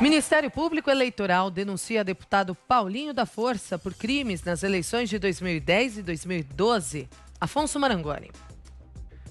Ministério Público Eleitoral denuncia deputado Paulinho da Força por crimes nas eleições de 2010 e 2012. Afonso Marangoni.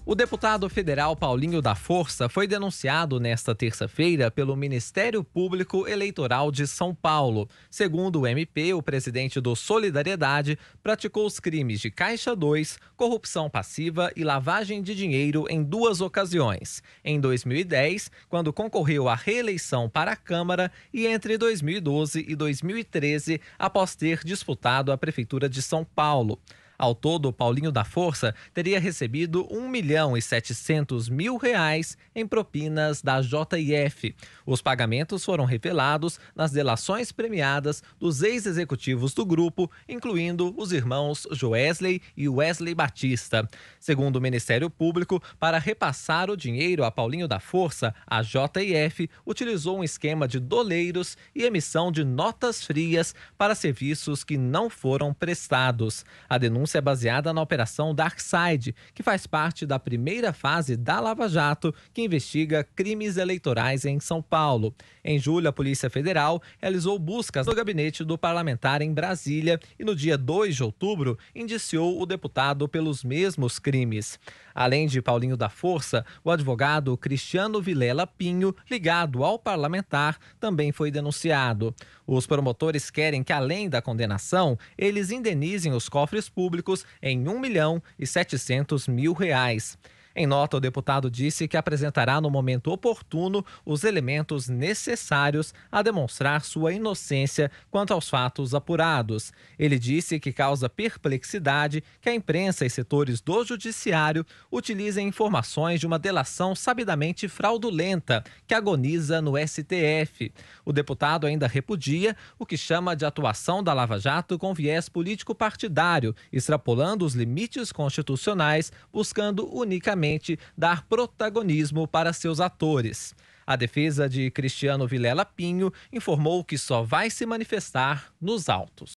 O deputado federal Paulinho da Força foi denunciado nesta terça-feira pelo Ministério Público Eleitoral de São Paulo. Segundo o MP, o presidente do Solidariedade praticou os crimes de Caixa 2, corrupção passiva e lavagem de dinheiro em duas ocasiões. Em 2010, quando concorreu à reeleição para a Câmara, e entre 2012 e 2013, após ter disputado a Prefeitura de São Paulo. Ao todo, Paulinho da Força teria recebido 1 milhão e 700 mil reais em propinas da JIF. Os pagamentos foram revelados nas delações premiadas dos ex-executivos do grupo, incluindo os irmãos Joesley e Wesley Batista. Segundo o Ministério Público, para repassar o dinheiro a Paulinho da Força, a JIF utilizou um esquema de doleiros e emissão de notas frias para serviços que não foram prestados. A denúncia denúncia é baseada na Operação Darkside, que faz parte da primeira fase da Lava Jato, que investiga crimes eleitorais em São Paulo. Em julho, a Polícia Federal realizou buscas no gabinete do parlamentar em Brasília e, no dia 2 de outubro, indiciou o deputado pelos mesmos crimes. Além de Paulinho da Força, o advogado Cristiano Vilela Pinho, ligado ao parlamentar, também foi denunciado. Os promotores querem que, além da condenação, eles indenizem os cofres públicos públicos em 1 milhão e 700 mil reais. Em nota, o deputado disse que apresentará no momento oportuno os elementos necessários a demonstrar sua inocência quanto aos fatos apurados. Ele disse que causa perplexidade que a imprensa e setores do judiciário utilizem informações de uma delação sabidamente fraudulenta que agoniza no STF. O deputado ainda repudia o que chama de atuação da Lava Jato com viés político-partidário, extrapolando os limites constitucionais, buscando unicamente dar protagonismo para seus atores. A defesa de Cristiano Vilela Pinho informou que só vai se manifestar nos autos.